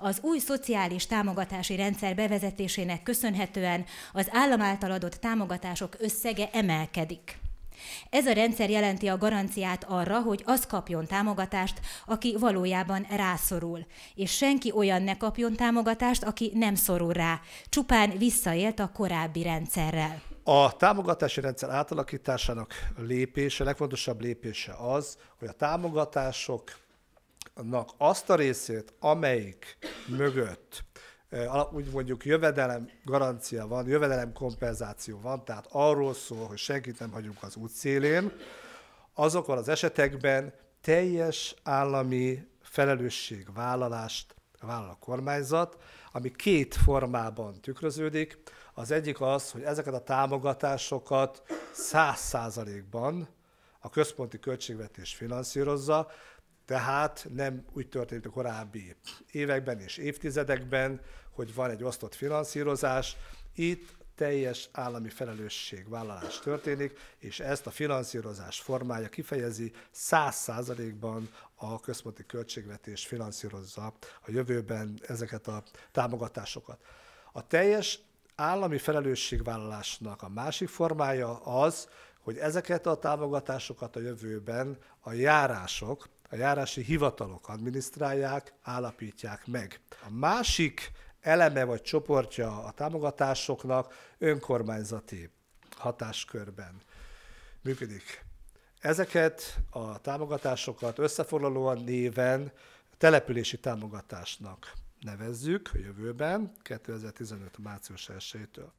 Az új szociális támogatási rendszer bevezetésének köszönhetően az állam által adott támogatások összege emelkedik. Ez a rendszer jelenti a garanciát arra, hogy az kapjon támogatást, aki valójában rászorul, és senki olyan ne kapjon támogatást, aki nem szorul rá, csupán visszaélt a korábbi rendszerrel. A támogatási rendszer átalakításának lépése, legfontosabb lépése az, hogy a támogatások nak azt a részét, amelyik mögött eh, úgy mondjuk jövedelem garancia van, jövedelem kompenzáció van, tehát arról szól, hogy senkit nem hagyunk az útszélén, azokon az esetekben teljes állami felelősségvállalást vállal a kormányzat, ami két formában tükröződik. Az egyik az, hogy ezeket a támogatásokat száz százalékban a központi költségvetés finanszírozza, tehát nem úgy történt a korábbi években és évtizedekben, hogy van egy osztott finanszírozás, itt teljes állami felelősségvállalás történik, és ezt a finanszírozás formája kifejezi 100%-ban a központi költségvetés finanszírozza a jövőben ezeket a támogatásokat. A teljes állami felelősségvállalásnak a másik formája az, hogy ezeket a támogatásokat a jövőben a járások, a járási hivatalok adminisztrálják, állapítják meg. A másik eleme vagy csoportja a támogatásoknak önkormányzati hatáskörben működik. Ezeket a támogatásokat összefoglalóan néven települési támogatásnak nevezzük a jövőben, 2015. március 1-től.